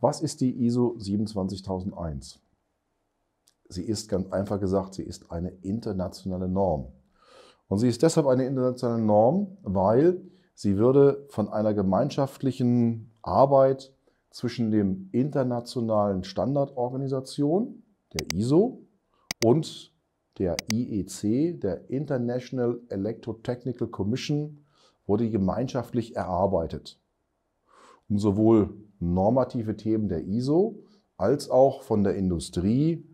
Was ist die ISO 27001? Sie ist ganz einfach gesagt, sie ist eine internationale Norm. Und sie ist deshalb eine internationale Norm, weil sie würde von einer gemeinschaftlichen Arbeit zwischen dem internationalen Standardorganisation, der ISO, und der IEC, der International Electrotechnical Commission, wurde gemeinschaftlich erarbeitet um sowohl normative Themen der ISO als auch von der Industrie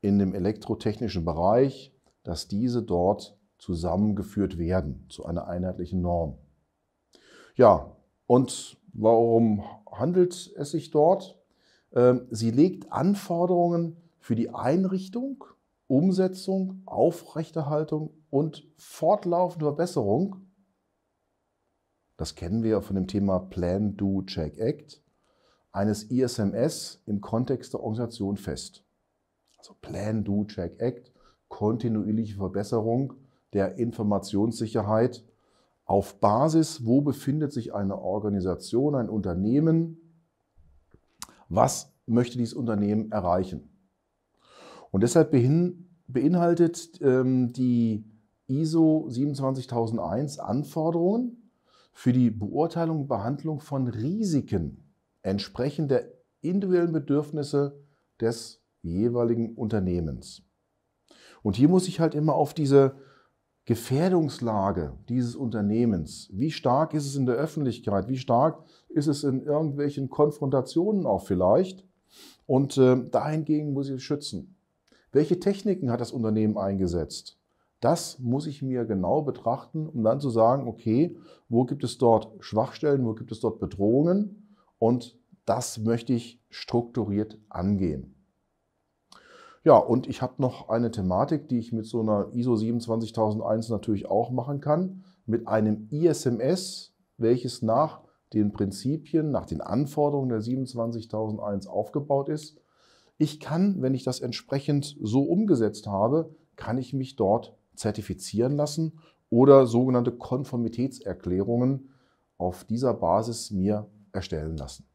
in dem elektrotechnischen Bereich, dass diese dort zusammengeführt werden zu einer einheitlichen Norm. Ja, und warum handelt es sich dort? Ähm, sie legt Anforderungen für die Einrichtung, Umsetzung, Aufrechterhaltung und fortlaufende Verbesserung das kennen wir ja von dem Thema Plan, Do, Check, Act eines ISMS im Kontext der Organisation fest. Also Plan, Do, Check, Act, kontinuierliche Verbesserung der Informationssicherheit auf Basis, wo befindet sich eine Organisation, ein Unternehmen, was möchte dieses Unternehmen erreichen. Und deshalb beinhaltet ähm, die ISO 27001 Anforderungen, für die Beurteilung und Behandlung von Risiken entsprechend der individuellen Bedürfnisse des jeweiligen Unternehmens. Und hier muss ich halt immer auf diese Gefährdungslage dieses Unternehmens, wie stark ist es in der Öffentlichkeit, wie stark ist es in irgendwelchen Konfrontationen auch vielleicht, und äh, dahingegen muss ich schützen. Welche Techniken hat das Unternehmen eingesetzt? Das muss ich mir genau betrachten, um dann zu sagen, okay, wo gibt es dort Schwachstellen, wo gibt es dort Bedrohungen und das möchte ich strukturiert angehen. Ja, und ich habe noch eine Thematik, die ich mit so einer ISO 27001 natürlich auch machen kann, mit einem ISMS, welches nach den Prinzipien, nach den Anforderungen der 27001 aufgebaut ist. Ich kann, wenn ich das entsprechend so umgesetzt habe, kann ich mich dort zertifizieren lassen oder sogenannte Konformitätserklärungen auf dieser Basis mir erstellen lassen.